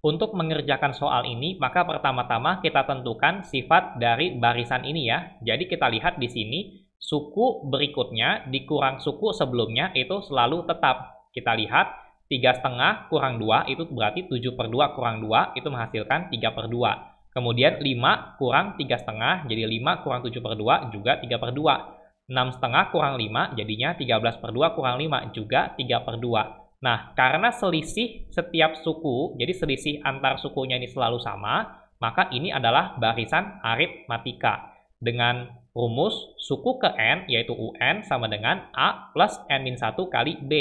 Untuk mengerjakan soal ini, maka pertama-tama kita tentukan sifat dari barisan ini ya. Jadi kita lihat di sini, suku berikutnya dikurang suku sebelumnya itu selalu tetap. Kita lihat, 3 setengah kurang 2 itu berarti 7 per 2 kurang 2 itu menghasilkan 3 per 2. Kemudian 5 kurang 3 setengah, jadi 5 kurang 7 per 2 juga 3 per 2. 6 setengah kurang 5 jadinya 13 per 2 kurang 5 juga 3 per 2. Nah, karena selisih setiap suku, jadi selisih antar sukunya ini selalu sama, maka ini adalah barisan aritmatika dengan rumus suku ke N, yaitu UN sama dengan A plus N-1 kali B.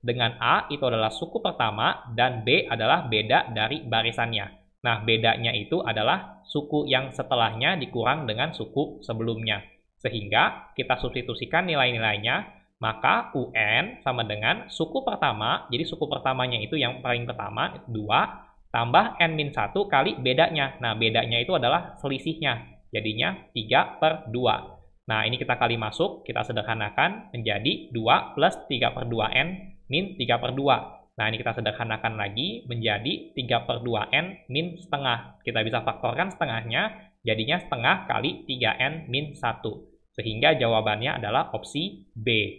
Dengan A itu adalah suku pertama dan B adalah beda dari barisannya. Nah, bedanya itu adalah suku yang setelahnya dikurang dengan suku sebelumnya. Sehingga kita substitusikan nilai-nilainya maka UN sama dengan suku pertama, jadi suku pertamanya itu yang paling pertama, 2, tambah N-1 kali bedanya. Nah, bedanya itu adalah selisihnya, jadinya 3 per 2. Nah, ini kita kali masuk, kita sederhanakan menjadi 2 plus 3 per 2N min 3 per 2. Nah, ini kita sederhanakan lagi menjadi 3 per 2N min setengah. Kita bisa faktorkan setengahnya, jadinya setengah kali 3N min 1. Sehingga jawabannya adalah opsi B.